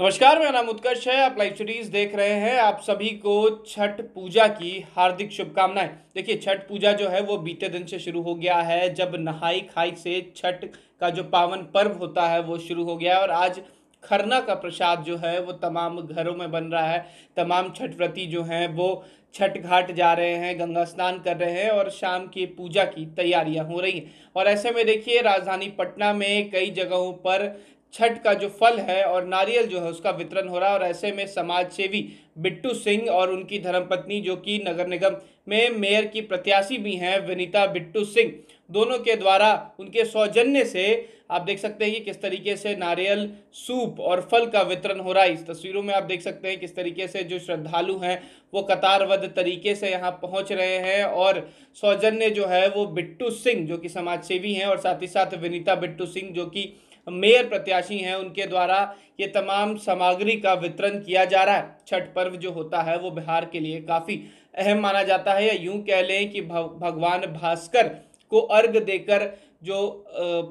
नमस्कार मेरा नाम उत्कर्ष है आप लाइव सीरीज देख रहे हैं आप सभी को छठ पूजा की हार्दिक शुभकामनाएं देखिए छठ पूजा जो है वो बीते दिन से शुरू हो गया है जब नहाई खाई से छठ का जो पावन पर्व होता है वो शुरू हो गया है और आज खरना का प्रसाद जो है वो तमाम घरों में बन रहा है तमाम छठ व्रती जो हैं वो छठ घाट जा रहे हैं गंगा स्नान कर रहे हैं और शाम की पूजा की तैयारियां हो रही हैं और ऐसे में देखिए राजधानी पटना में कई जगहों पर छठ का जो फल है और नारियल जो है उसका वितरण हो रहा है और ऐसे में समाज सेवी बिट्टू सिंह और उनकी धर्मपत्नी जो कि नगर निगम में मेयर की प्रत्याशी भी हैं विनीता बिट्टू सिंह दोनों के द्वारा उनके सौजन्य से आप देख सकते हैं कि किस तरीके से नारियल सूप और फल का वितरण हो रहा है इस तस्वीरों में आप देख सकते हैं किस तरीके से जो श्रद्धालु हैं वो कतारबद्ध तरीके से यहाँ पहुँच रहे हैं और सौजन्य जो है वो बिट्टू सिंह जो कि समाजसेवी हैं और साथ ही साथ विनीता बिट्टू सिंह जो कि मेयर प्रत्याशी हैं उनके द्वारा ये तमाम सामग्री का वितरण किया जा रहा है छठ पर्व जो होता है वो बिहार के लिए काफ़ी अहम माना जाता है या यूं कह लें कि भगवान भास्कर को अर्घ देकर जो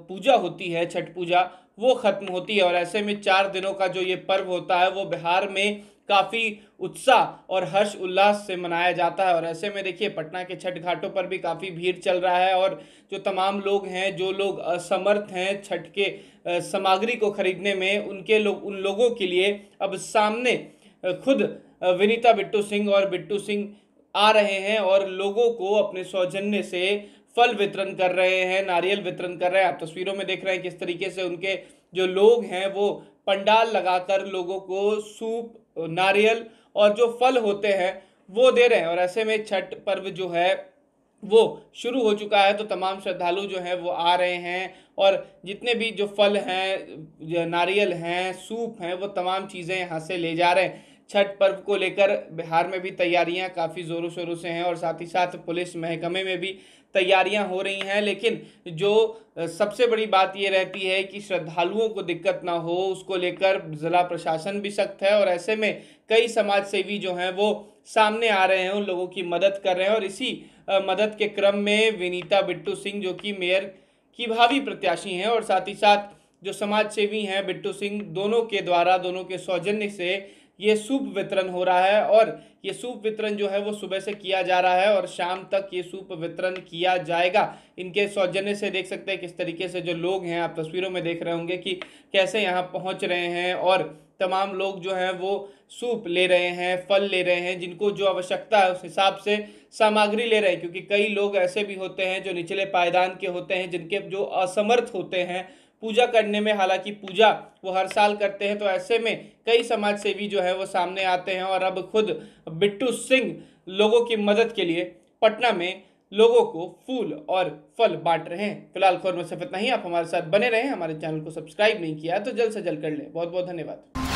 पूजा होती है छठ पूजा वो ख़त्म होती है और ऐसे में चार दिनों का जो ये पर्व होता है वो बिहार में काफ़ी उत्साह और हर्ष उल्लास से मनाया जाता है और ऐसे में देखिए पटना के छठ घाटों पर भी काफ़ी भीड़ चल रहा है और जो तमाम लोग हैं जो लोग असमर्थ हैं छठ के सामग्री को खरीदने में उनके लोग उन लोगों के लिए अब सामने खुद विनीता बिट्टू सिंह और बिट्टू सिंह आ रहे हैं और लोगों को अपने सौजन्य से फल वितरण कर रहे हैं नारियल वितरण कर रहे हैं आप तस्वीरों में देख रहे हैं किस तरीके से उनके जो लोग हैं वो पंडाल लगाकर लोगों को सूप नारियल और जो फल होते हैं वो दे रहे हैं और ऐसे में छठ पर्व जो है वो शुरू हो चुका है तो तमाम श्रद्धालु जो हैं वो आ रहे हैं और जितने भी जो फल हैं नारियल हैं सूप हैं वो तमाम चीज़ें यहाँ से ले जा रहे हैं छठ पर्व को लेकर बिहार में भी तैयारियां काफ़ी ज़ोरों शोरों से हैं और साथ ही साथ पुलिस महकमे में भी तैयारियां हो रही हैं लेकिन जो सबसे बड़ी बात ये रहती है कि श्रद्धालुओं को दिक्कत ना हो उसको लेकर ज़िला प्रशासन भी सख्त है और ऐसे में कई समाज सेवी जो हैं वो सामने आ रहे हैं उन लोगों की मदद कर रहे हैं और इसी मदद के क्रम में विनीता बिट्टू सिंह जो कि मेयर की भावी प्रत्याशी हैं और साथ ही साथ जो समाज सेवी हैं बिट्टू सिंह दोनों के द्वारा दोनों के सौजन्य से ये सूप वितरण हो रहा है और ये सूप वितरण जो है वो सुबह से किया जा रहा है और शाम तक ये सूप वितरण किया जाएगा इनके सौजन्य से देख सकते हैं किस तरीके से जो लोग हैं आप तस्वीरों में देख रहे होंगे कि कैसे यहाँ पहुँच रहे हैं और तमाम लोग जो हैं वो सूप ले रहे हैं फल ले रहे हैं जिनको जो आवश्यकता है उस हिसाब से सामग्री ले रहे हैं क्योंकि कई लोग ऐसे भी होते हैं जो निचले पायदान के होते हैं जिनके जो असमर्थ होते हैं पूजा करने में हालांकि पूजा वो हर साल करते हैं तो ऐसे में कई समाज सेवी जो है वो सामने आते हैं और अब खुद बिट्टू सिंह लोगों की मदद के लिए पटना में लोगों को फूल और फल बांट रहे हैं फिलहाल खबर में सिर्फ इतना ही आप हमारे साथ बने रहें हमारे चैनल को सब्सक्राइब नहीं किया तो जल्द से जल्द कर लें बहुत बहुत धन्यवाद